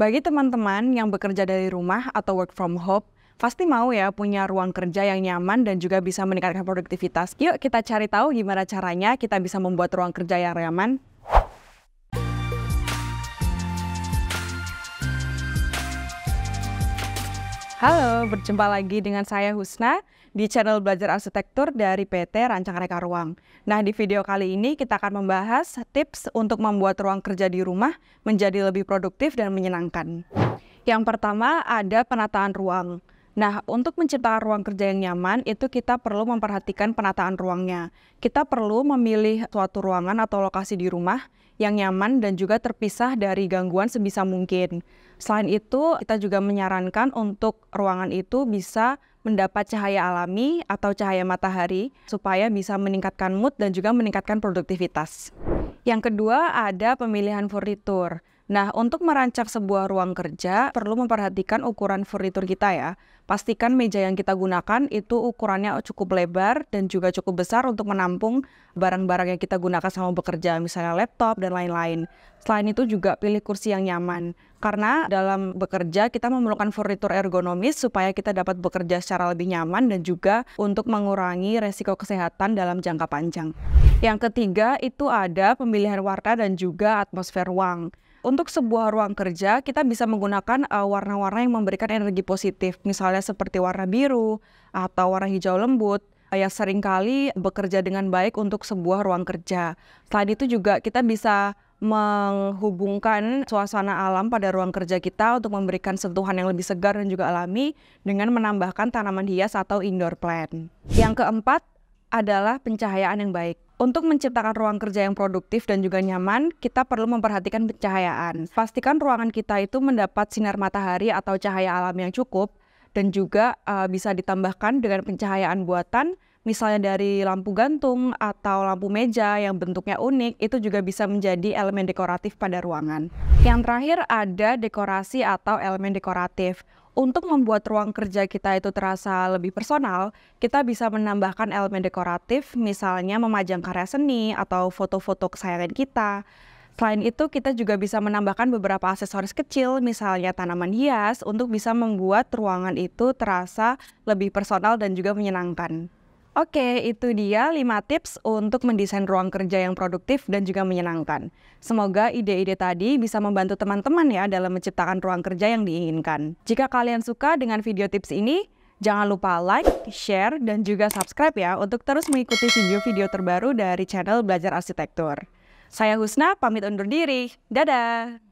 Bagi teman-teman yang bekerja dari rumah atau work from home, pasti mau ya punya ruang kerja yang nyaman dan juga bisa meningkatkan produktivitas. Yuk kita cari tahu gimana caranya kita bisa membuat ruang kerja yang nyaman. Halo, berjumpa lagi dengan saya Husna di channel Belajar Arsitektur dari PT Rancang Reka Ruang. Nah, di video kali ini kita akan membahas tips untuk membuat ruang kerja di rumah menjadi lebih produktif dan menyenangkan. Yang pertama ada penataan ruang. Nah, untuk menciptakan ruang kerja yang nyaman, itu kita perlu memperhatikan penataan ruangnya. Kita perlu memilih suatu ruangan atau lokasi di rumah yang nyaman dan juga terpisah dari gangguan sebisa mungkin. Selain itu, kita juga menyarankan untuk ruangan itu bisa mendapat cahaya alami atau cahaya matahari supaya bisa meningkatkan mood dan juga meningkatkan produktivitas. Yang kedua ada pemilihan furnitur. Nah, untuk merancang sebuah ruang kerja, perlu memperhatikan ukuran furnitur kita ya. Pastikan meja yang kita gunakan itu ukurannya cukup lebar dan juga cukup besar untuk menampung barang-barang yang kita gunakan sama bekerja, misalnya laptop dan lain-lain. Selain itu juga pilih kursi yang nyaman. Karena dalam bekerja kita memerlukan furnitur ergonomis supaya kita dapat bekerja secara lebih nyaman dan juga untuk mengurangi resiko kesehatan dalam jangka panjang. Yang ketiga itu ada pemilihan warna dan juga atmosfer ruang untuk sebuah ruang kerja kita bisa menggunakan eh, warna-warna uh, yang memberikan energi positif, misalnya seperti warna biru atau warna hijau lembut uh, yang seringkali bekerja dengan baik untuk sebuah ruang kerja. Selain itu juga kita bisa menghubungkan suasana alam pada ruang kerja kita untuk memberikan sentuhan yang lebih segar dan juga alami dengan menambahkan tanaman hias atau indoor plant. Yang keempat adalah pencahayaan yang baik. Untuk menciptakan ruang kerja yang produktif dan juga nyaman, kita perlu memperhatikan pencahayaan. Pastikan ruangan kita itu mendapat sinar matahari atau cahaya alam yang cukup dan juga uh, bisa ditambahkan dengan pencahayaan buatan misalnya dari lampu gantung atau lampu meja yang bentuknya unik, itu juga bisa menjadi elemen dekoratif pada ruangan. Yang terakhir ada dekorasi atau elemen dekoratif. Untuk membuat ruang kerja kita itu terasa lebih personal, kita bisa menambahkan elemen dekoratif, misalnya memajang karya seni atau foto-foto kesayangan kita. Selain itu, kita juga bisa menambahkan beberapa aksesoris kecil, misalnya tanaman hias, untuk bisa membuat ruangan itu terasa lebih personal dan juga menyenangkan. Oke, itu dia 5 tips untuk mendesain ruang kerja yang produktif dan juga menyenangkan. Semoga ide-ide tadi bisa membantu teman-teman ya dalam menciptakan ruang kerja yang diinginkan. Jika kalian suka dengan video tips ini, jangan lupa like, share, dan juga subscribe ya untuk terus mengikuti video-video terbaru dari channel Belajar Arsitektur. Saya Husna, pamit undur diri. Dadah!